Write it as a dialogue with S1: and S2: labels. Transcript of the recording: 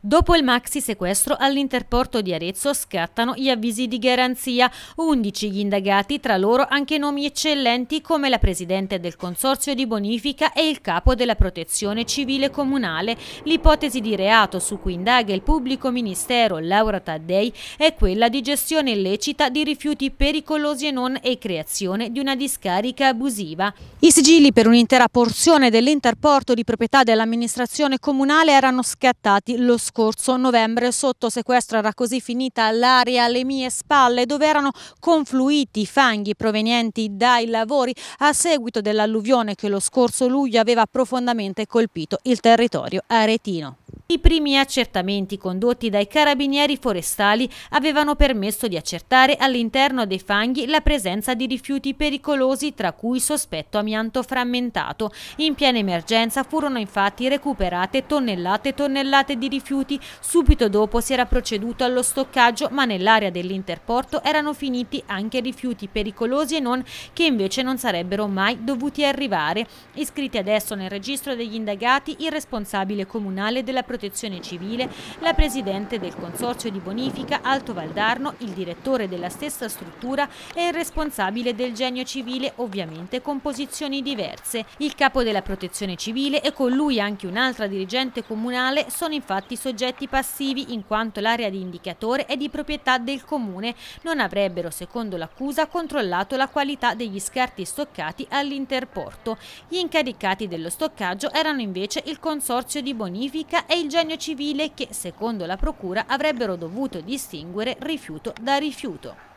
S1: Dopo il maxi sequestro all'interporto di Arezzo scattano gli avvisi di garanzia, 11 gli indagati, tra loro anche nomi eccellenti come la presidente del Consorzio di Bonifica e il capo della Protezione Civile Comunale. L'ipotesi di reato su cui indaga il pubblico ministero Laura Taddei è quella di gestione illecita di rifiuti pericolosi e non e creazione di una discarica abusiva. I sigilli per un'intera porzione dell'interporto di proprietà dell'amministrazione comunale erano scattati lo scorso novembre sotto sequestro era così finita l'area alle mie spalle dove erano confluiti i fanghi provenienti dai lavori a seguito dell'alluvione che lo scorso luglio aveva profondamente colpito il territorio aretino. I primi accertamenti condotti dai carabinieri forestali avevano permesso di accertare all'interno dei fanghi la presenza di rifiuti pericolosi tra cui sospetto amianto frammentato. In piena emergenza furono infatti recuperate tonnellate e tonnellate di rifiuti. Subito dopo si era proceduto allo stoccaggio ma nell'area dell'interporto erano finiti anche rifiuti pericolosi e non che invece non sarebbero mai dovuti arrivare. Iscritti adesso nel registro degli indagati il responsabile comunale della protezione Protezione Civile, la Presidente del Consorzio di Bonifica Alto Valdarno, il direttore della stessa struttura e il responsabile del Genio Civile, ovviamente con posizioni diverse. Il capo della Protezione Civile e con lui anche un'altra dirigente comunale sono infatti soggetti passivi in quanto l'area di indicatore è di proprietà del Comune, non avrebbero, secondo l'accusa, controllato la qualità degli scarti stoccati all'interporto. Gli incaricati dello stoccaggio erano invece il Consorzio di Bonifica e il ingegno civile che, secondo la Procura, avrebbero dovuto distinguere rifiuto da rifiuto.